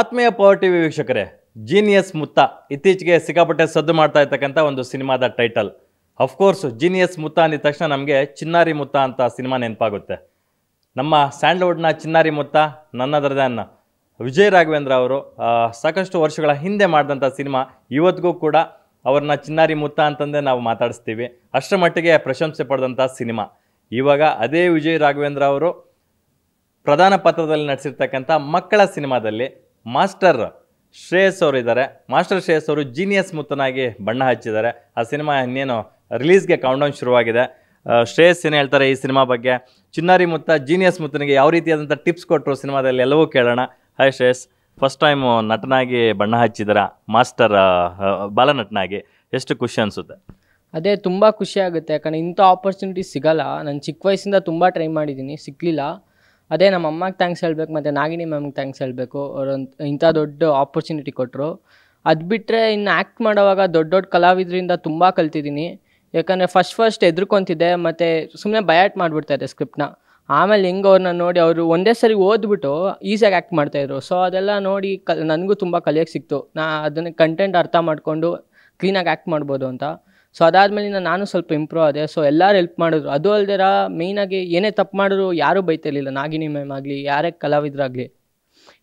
ಆತ್ಮೀಯ ಟಿವಿ ವೀಕ್ಷಕರೇ ಜೀನಿಯಸ್ ಮುತ್ತ ಇತ್ತೀಚೆಗೆ ಸಿಕ್ಕಾಪಟ್ಟೆ ಸದ್ದು ಮಾಡ್ತಾ ಇರ್ತಕ್ಕಂಥ ಒಂದು ಸಿನಿಮಾದ ಟೈಟಲ್ ಅಫ್ಕೋರ್ಸ್ ಜೀನಿಯಸ್ ಮುತ್ತ ಅಂದಿದ ತಕ್ಷಣ ನಮಗೆ ಚಿನ್ನಾರಿ ಮುತ್ತ ಅಂತ ಸಿನಿಮಾ ನೆನಪಾಗುತ್ತೆ ನಮ್ಮ ಸ್ಯಾಂಡ್ಲ್ವುಡ್ನ ಚಿನ್ನಾರಿ ಮುತ್ತ ನನ್ನದರದೇ ಅನ್ನ ವಿಜಯ್ ರಾಘವೇಂದ್ರ ಅವರು ಸಾಕಷ್ಟು ವರ್ಷಗಳ ಹಿಂದೆ ಮಾಡಿದಂಥ ಸಿನಿಮಾ ಇವತ್ತಿಗೂ ಕೂಡ ಅವ್ರನ್ನ ಚಿನ್ನಾರಿ ಮುತ್ತ ಅಂತಂದೇ ನಾವು ಮಾತಾಡಿಸ್ತೀವಿ ಅಷ್ಟರ ಮಟ್ಟಿಗೆ ಪ್ರಶಂಸೆ ಪಡೆದಂಥ ಸಿನಿಮಾ ಇವಾಗ ಅದೇ ವಿಜಯ್ ರಾಘವೇಂದ್ರ ಅವರು ಪ್ರಧಾನ ಪಾತ್ರದಲ್ಲಿ ನಡೆಸಿರ್ತಕ್ಕಂಥ ಮಕ್ಕಳ ಸಿನಿಮಾದಲ್ಲಿ ಮಾಸ್ಟರ್ ಶ್ರೇಯಸ್ ಅವರು ಇದ್ದಾರೆ ಮಾಸ್ಟರ್ ಶ್ರೇಯಸ್ ಅವರು ಜೀನಿಯಸ್ ಮುತ್ತನಾಗಿ ಬಣ್ಣ ಹಚ್ಚಿದ್ದಾರೆ ಆ ಸಿನಿಮಾ ಇನ್ನೇನು ರಿಲೀಸ್ಗೆ ಡೌನ್ ಶುರುವಾಗಿದೆ ಶ್ರೇಯಸ್ ಏನು ಹೇಳ್ತಾರೆ ಈ ಸಿನಿಮಾ ಬಗ್ಗೆ ಚಿನ್ನಾರಿ ಮುತ್ತ ಜೀನಿಯಸ್ ಮುತ್ತನಿಗೆ ಯಾವ ರೀತಿಯಾದಂಥ ಟಿಪ್ಸ್ ಕೊಟ್ಟರು ಸಿನಿಮಾದಲ್ಲಿ ಎಲ್ಲವೂ ಕೇಳೋಣ ಹಾಯ್ ಶ್ರೇಯಸ್ ಫಸ್ಟ್ ಟೈಮು ನಟನಾಗಿ ಬಣ್ಣ ಹಚ್ಚಿದರ ಮಾಸ್ಟರ್ ಬಾಲನಟನಾಗಿ ಎಷ್ಟು ಖುಷಿ ಅನಿಸುತ್ತೆ ಅದೇ ತುಂಬ ಖುಷಿಯಾಗುತ್ತೆ ಯಾಕಂದರೆ ಇಂಥ ಆಪರ್ಚುನಿಟಿ ಸಿಗಲ್ಲ ನಾನು ಚಿಕ್ಕ ವಯಸ್ಸಿಂದ ತುಂಬ ಟ್ರೈ ಮಾಡಿದ್ದೀನಿ ಸಿಕ್ಕಲಿಲ್ಲ ಅದೇ ನಮ್ಮ ಅಮ್ಮಗೆ ಥ್ಯಾಂಕ್ಸ್ ಹೇಳಬೇಕು ಮತ್ತು ನಾಗಿನಿ ಮ್ಯಾಮ್ಗೆ ಥ್ಯಾಂಕ್ಸ್ ಹೇಳಬೇಕು ಅವರೊಂದು ಇಂಥ ದೊಡ್ಡ ಆಪರ್ಚುನಿಟಿ ಕೊಟ್ಟರು ಅದು ಬಿಟ್ಟರೆ ಇನ್ನು ಆ್ಯಕ್ಟ್ ಮಾಡೋವಾಗ ದೊಡ್ಡ ದೊಡ್ಡ ಕಲಾವಿದರಿಂದ ತುಂಬ ಕಲ್ತಿದ್ದೀನಿ ಯಾಕಂದರೆ ಫಸ್ಟ್ ಫಸ್ಟ್ ಎದ್ರುಕೊಂತಿದ್ದೆ ಮತ್ತು ಸುಮ್ಮನೆ ಬಯಾಟ್ ಇದೆ ಸ್ಕ್ರಿಪ್ಟ್ನ ಆಮೇಲೆ ಹಿಂಗೆ ಅವ್ರನ್ನ ನೋಡಿ ಅವರು ಒಂದೇ ಸರಿ ಓದ್ಬಿಟ್ಟು ಈಸಿಯಾಗಿ ಆ್ಯಕ್ಟ್ ಮಾಡ್ತಾಯಿದ್ರು ಸೊ ಅದೆಲ್ಲ ನೋಡಿ ಕ ನನಗೂ ತುಂಬ ಕಲಿಯೋಕೆ ಸಿಕ್ತು ನಾ ಅದನ್ನು ಕಂಟೆಂಟ್ ಅರ್ಥ ಮಾಡಿಕೊಂಡು ಕ್ಲೀನಾಗಿ ಆ್ಯಕ್ಟ್ ಮಾಡ್ಬೋದು ಅಂತ ಸೊ ಅದಾದ್ಮೇಲಿಂದ ನಾನು ಸ್ವಲ್ಪ ಇಂಪ್ರೂವ್ ಆದೆ ಸೊ ಎಲ್ಲರೂ ಹೆಲ್ಪ್ ಮಾಡಿದ್ರು ಅದು ಅಲ್ದಿರ ಮೇಯ್ನಾಗಿ ಏನೇ ತಪ್ಪು ಮಾಡಿದ್ರು ಯಾರೂ ಬೈತಿರ್ಲಿಲ್ಲ ನಾಗಿನಿ ಮ್ಯಾಮ್ ಆಗಲಿ ಯಾರೇ ಕಲಾವಿದರಾಗಲಿ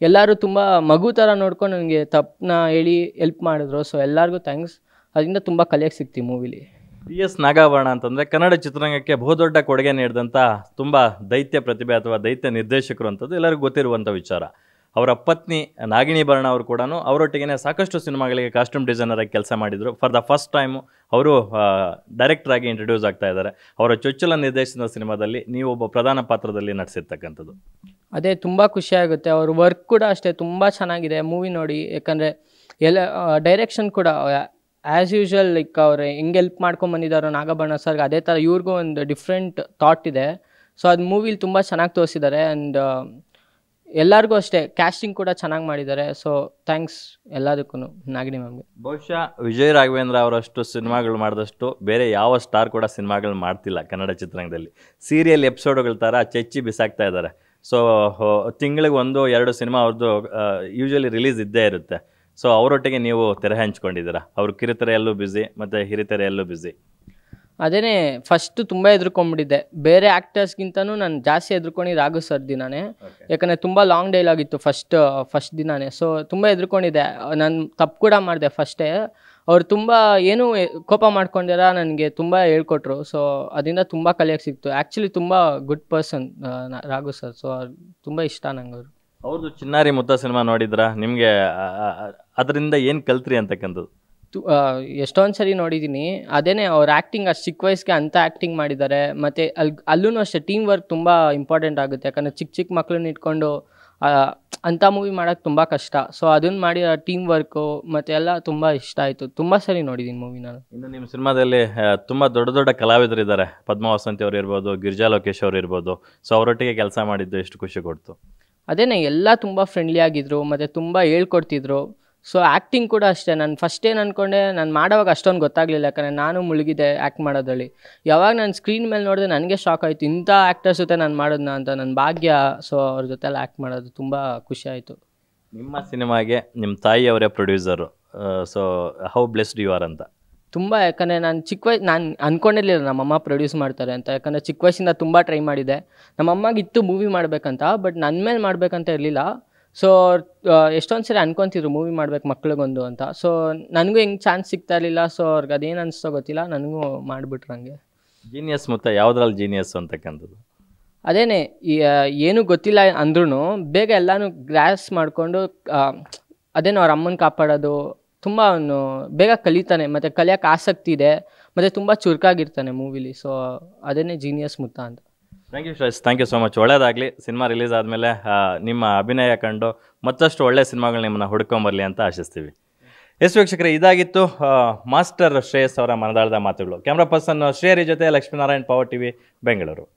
ಎಲ್ಲರೂ ತುಂಬ ಮಗು ಥರ ನೋಡ್ಕೊಂಡು ನನಗೆ ತಪ್ಪನ್ನ ಹೇಳಿ ಎಲ್ಪ್ ಮಾಡಿದ್ರು ಸೊ ಎಲ್ಲರಿಗೂ ಥ್ಯಾಂಕ್ಸ್ ಅದರಿಂದ ತುಂಬ ಕಲಿಯಕ್ಕೆ ಸಿಗ್ತೀವಿ ಮೂವಿಲಿ ಪಿ ಎಸ್ ನಾಗಾಭರಣ ಅಂತಂದರೆ ಕನ್ನಡ ಚಿತ್ರರಂಗಕ್ಕೆ ಬಹುದೊಡ್ಡ ಕೊಡುಗೆ ನೀಡಿದಂಥ ತುಂಬ ದೈತ್ಯ ಪ್ರತಿಭೆ ಅಥವಾ ದೈತ್ಯ ನಿರ್ದೇಶಕರು ಅಂಥದ್ದು ಎಲ್ಲರಿಗೂ ಗೊತ್ತಿರುವಂಥ ವಿಚಾರ ಅವರ ಪತ್ನಿ ನಾಗಿಣಿ ಬರಣ ಅವರು ಕೂಡ ಅವರೊಟ್ಟಿಗೆ ಸಾಕಷ್ಟು ಸಿನಿಮಾಗಳಿಗೆ ಕಾಸ್ಟ್ಯೂಮ್ ಡಿಸೈನರ್ ಆಗಿ ಕೆಲಸ ಮಾಡಿದರು ಫಾರ್ ದ ಫಸ್ಟ್ ಟೈಮು ಅವರು ಡೈರೆಕ್ಟರ್ ಆಗಿ ಇಂಟ್ರೊಡ್ಯೂಸ್ ಆಗ್ತಾ ಇದ್ದಾರೆ ಅವರ ಚೊಚ್ಚಲ ನಿರ್ದೇಶನದ ಸಿನಿಮಾದಲ್ಲಿ ನೀವು ಒಬ್ಬ ಪ್ರಧಾನ ಪಾತ್ರದಲ್ಲಿ ನಟಿಸಿರ್ತಕ್ಕಂಥದ್ದು ಅದೇ ತುಂಬ ಖುಷಿಯಾಗುತ್ತೆ ಅವ್ರ ವರ್ಕ್ ಕೂಡ ಅಷ್ಟೇ ತುಂಬ ಚೆನ್ನಾಗಿದೆ ಮೂವಿ ನೋಡಿ ಯಾಕಂದರೆ ಎಲ್ಲ ಡೈರೆಕ್ಷನ್ ಕೂಡ ಆ್ಯಸ್ ಯೂಶ್ವಲ್ ಲೈಕ್ ಅವ್ರು ಹೆಂಗೆ ಎಲ್ಪ್ ಮಾಡ್ಕೊಂಬಂದಿದ್ದಾರೋ ನಾಗಭರಣ ಸರ್ ಅದೇ ಥರ ಇವ್ರಿಗೂ ಒಂದು ಡಿಫ್ರೆಂಟ್ ಥಾಟ್ ಇದೆ ಸೊ ಅದು ಮೂವಿಲಿ ತುಂಬ ಚೆನ್ನಾಗಿ ತೋರಿಸಿದ್ದಾರೆ ಆ್ಯಂಡ್ ಎಲ್ಲರಿಗೂ ಅಷ್ಟೇ ಕ್ಯಾಸ್ಟಿಂಗ್ ಕೂಡ ಚೆನ್ನಾಗಿ ಮಾಡಿದ್ದಾರೆ ಸೊ ಥ್ಯಾಂಕ್ಸ್ ಎಲ್ಲದಕ್ಕೂ ನಾಗಿನಿ ಮ್ಯಾಮ್ಗೆ ಬಹುಶಃ ವಿಜಯ್ ರಾಘವೇಂದ್ರ ಅವರಷ್ಟು ಸಿನಿಮಾಗಳು ಮಾಡಿದಷ್ಟು ಬೇರೆ ಯಾವ ಸ್ಟಾರ್ ಕೂಡ ಸಿನಿಮಾಗಳು ಮಾಡ್ತಿಲ್ಲ ಕನ್ನಡ ಚಿತ್ರರಂಗದಲ್ಲಿ ಸೀರಿಯಲ್ ಎಪಿಸೋಡ್ಗಳ ಥರ ಚೆಚ್ಚಿ ಬಿಸಾಕ್ತಾ ಇದ್ದಾರೆ ಸೊ ತಿಂಗಳಿಗೆ ಒಂದು ಎರಡು ಸಿನಿಮಾ ಅವ್ರದ್ದು ಯೂಶಲಿ ರಿಲೀಸ್ ಇದ್ದೇ ಇರುತ್ತೆ ಸೊ ಅವರೊಟ್ಟಿಗೆ ನೀವು ತೆರೆ ಹಂಚ್ಕೊಂಡಿದ್ದೀರಾ ಅವರು ಕಿರಿತೆರೆಯಲ್ಲೂ ಬ್ಯುಸಿ ಮತ್ತು ಹಿರಿತೆರೆಯಲ್ಲೂ ಬ್ಯುಸಿ ಅದೇನೇ ಫಸ್ಟ್ ತುಂಬ ಹೆದರ್ಕೊಂಡ್ಬಿಟ್ಟಿದ್ದೆ ಬೇರೆ ಆ್ಯಕ್ಟರ್ಸ್ಗಿಂತನೂ ನಾನು ಜಾಸ್ತಿ ಹೆದ್ಕೊಂಡಿದ್ದು ರಾಘು ಸರ್ ದಿನಾನೇ ಯಾಕಂದರೆ ತುಂಬ ಲಾಂಗ್ ಡೈಲಾಗ್ ಇತ್ತು ಫಸ್ಟ್ ಫಸ್ಟ್ ದಿನಾನೇ ಸೊ ತುಂಬ ಹೆದ್ಕೊಂಡಿದ್ದೆ ನಾನು ತಪ್ಪು ಕೂಡ ಮಾಡಿದೆ ಫಸ್ಟೇ ಅವ್ರು ತುಂಬ ಏನು ಕೋಪ ಮಾಡ್ಕೊಂಡಿರ ನನಗೆ ತುಂಬ ಹೇಳ್ಕೊಟ್ರು ಸೊ ಅದರಿಂದ ತುಂಬ ಕಲಿಯಕ್ಕೆ ಸಿಕ್ತು ಆ್ಯಕ್ಚುಲಿ ತುಂಬ good person Raghu sir so ತುಂಬ ಇಷ್ಟ ನಂಗೆ ಅವರು ಅವ್ರದ್ದು ಚಿನ್ನಾರಿ ಮುತ್ತ ಸಿನಿಮಾ ನೋಡಿದ್ರ ನಿಮಗೆ ಅದರಿಂದ ಏನು ಕಲ್ತ್ರಿ ಅಂತಕ್ಕಂಥದ್ದು ಎಷ್ಟೊಂದು ಸರಿ ನೋಡಿದ್ದೀನಿ ಅದೇನೆ ಅವ್ರ ಆ್ಯಕ್ಟಿಂಗ್ ಅಷ್ಟು ಚಿಕ್ಕ ವಯಸ್ಸಿಗೆ ಅಂತ ಆ್ಯಕ್ಟಿಂಗ್ ಮಾಡಿದ್ದಾರೆ ಮತ್ತು ಅಲ್ಲಿ ಅಲ್ಲೂ ಅಷ್ಟೇ ಟೀಮ್ ವರ್ಕ್ ತುಂಬ ಇಂಪಾರ್ಟೆಂಟ್ ಆಗುತ್ತೆ ಯಾಕಂದರೆ ಚಿಕ್ಕ ಚಿಕ್ಕ ಮಕ್ಕಳನ್ನ ಇಟ್ಕೊಂಡು ಅಂಥ ಮೂವಿ ಮಾಡೋಕ್ಕೆ ತುಂಬ ಕಷ್ಟ ಸೊ ಅದನ್ನು ಮಾಡಿ ಟೀಮ್ ವರ್ಕು ಮತ್ತೆ ಎಲ್ಲ ತುಂಬ ಇಷ್ಟ ಆಯಿತು ತುಂಬ ಸರಿ ನೋಡಿದ್ದೀನಿ ಮೂವಿ ನಾನು ಇನ್ನು ನಿಮ್ಮ ಸಿನಿಮಾದಲ್ಲಿ ತುಂಬ ದೊಡ್ಡ ದೊಡ್ಡ ಕಲಾವಿದರಿದ್ದಾರೆ ಪದ್ಮ ವಸಂತಿ ಅವರು ಇರ್ಬೋದು ಗಿರಿಜಾ ಲೋಕೇಶ್ ಅವರು ಇರ್ಬೋದು ಸೊ ಅವರೊಟ್ಟಿಗೆ ಕೆಲಸ ಮಾಡಿದ್ದು ಎಷ್ಟು ಖುಷಿ ಕೊಡ್ತು ಅದೇನೆ ಎಲ್ಲ ತುಂಬ ಫ್ರೆಂಡ್ಲಿ ಆಗಿದ್ರು ಮತ್ತು ತುಂಬ ಹೇಳ್ಕೊಡ್ತಿದ್ರು ಸೊ ಆ್ಯಕ್ಟಿಂಗ್ ಕೂಡ ಅಷ್ಟೇ ನಾನು ಫಸ್ಟ್ ಏನು ಅಂದ್ಕೊಂಡೆ ನಾನು ಮಾಡೋವಾಗ ಅಷ್ಟೊಂದು ಗೊತ್ತಾಗಲಿಲ್ಲ ಯಾಕಂದರೆ ನಾನು ಮುಳುಗಿದೆ ಆ್ಯಕ್ಟ್ ಮಾಡೋದ್ರಲ್ಲಿ ಯಾವಾಗ ನಾನು ಸ್ಕ್ರೀನ್ ಮೇಲೆ ನೋಡಿದೆ ನನಗೆ ಶಾಕ್ ಆಯಿತು ಇಂಥ ಆ್ಯಕ್ಟರ್ಸ್ ಜೊತೆ ನಾನು ಮಾಡೋದ್ನ ಅಂತ ನನ್ನ ಭಾಗ್ಯ ಸೊ ಅವ್ರ ಜೊತೆಲ್ಲ ಆ್ಯಕ್ಟ್ ಮಾಡೋದು ತುಂಬ ಖುಷಿ ಆಯಿತು ನಿಮ್ಮ ಸಿನಿಮಾಗೆ ನಿಮ್ಮ ತಾಯಿಯವರೇ producer so how blessed you are ಅಂತ ತುಂಬ ಯಾಕಂದರೆ ನಾನು ಚಿಕ್ಕ ವಯಸ್ಸು ನಾನು ಅಂದ್ಕೊಂಡಿರಲಿಲ್ಲ ನಮ್ಮಮ್ಮ ಪ್ರೊಡ್ಯೂಸ್ ಮಾಡ್ತಾರೆ ಅಂತ ಯಾಕಂದರೆ ಚಿಕ್ಕ ವಯಸ್ಸಿಂದ ತುಂಬ ಟ್ರೈ ಮಾಡಿದೆ ನಮ್ಮಮ್ಮಗೆ ಇತ್ತು ಮೂವಿ ಮಾಡಬೇಕಂತ ಬಟ್ ನನ್ನ ಮೇಲೆ ಮಾಡಬೇಕಂತ ಇರಲಿಲ್ಲ ಸೊ ಎಷ್ಟೊಂದು ಸರಿ ಅನ್ಕೊತಿದ್ರು ಮೂವಿ ಮಾಡ್ಬೇಕು ಮಕ್ಳಿಗೊಂದು ಅಂತ ಸೊ ನನಗೂ ಹೆಂಗೆ ಚಾನ್ಸ್ ಸಿಗ್ತಾ ಇರಲಿಲ್ಲ ಸೊ ಅವ್ರಿಗೆ ಅದೇನು ಅನಿಸ್ತೋ ಗೊತ್ತಿಲ್ಲ ನನಗೂ ಮಾಡಿಬಿಟ್ರು ಹಂಗೆ ಜೀನಿಯಸ್ ಮುತ್ತ ಯಾವ್ದ್ರಲ್ಲಿ ಜೀನಿಯಸ್ ಅಂತಕ್ಕಂಥದ್ದು ಅದೇನೆ ಏನು ಗೊತ್ತಿಲ್ಲ ಅಂದ್ರೂ ಬೇಗ ಎಲ್ಲನೂ ಗ್ರಾಸ್ ಮಾಡಿಕೊಂಡು ಅದೇನು ಅವ್ರ ಅಮ್ಮನ ಕಾಪಾಡೋದು ತುಂಬ ಅವನು ಬೇಗ ಕಲಿತಾನೆ ಮತ್ತು ಕಲಿಯೋಕೆ ಆಸಕ್ತಿ ಇದೆ ಮತ್ತು ತುಂಬ ಚುರುಕಾಗಿರ್ತಾನೆ ಮೂವಿಲಿ ಸೊ ಅದೇನೇ ಜೀನಿಯಸ್ ಮುತ್ತ ಅಂತ thank you Shresh thank you so much ಒಳ್ಳೇದಾಗಲಿ ಸಿನಿಮಾ ರಿಲೀಸ್ ಆದಮೇಲೆ ನಿಮ್ಮ ಅಭಿನಯ ಕಂಡು ಮತ್ತಷ್ಟು ಒಳ್ಳೆಯ ಸಿನಿಮಾಗಳು ನಿಮ್ಮನ್ನು ಹುಡ್ಕೊಂಬರಲಿ ಅಂತ ಆಶಿಸ್ತೀವಿ ಎಸ್ ವೀಕ್ಷಕರೇ ಇದಾಗಿತ್ತು ಮಾಸ್ಟರ್ ಶ್ರೇಯಸ್ ಅವರ ಮನದಾಳದ ಮಾತುಗಳು ಕ್ಯಾಮ್ರಾ ಪರ್ಸನ್ ಶ್ರೇಯರಿ ಜೊತೆ ಲಕ್ಷ್ಮೀನಾರಾಯಣ್ ಪವರ್ ವಿ ಬೆಂಗಳೂರು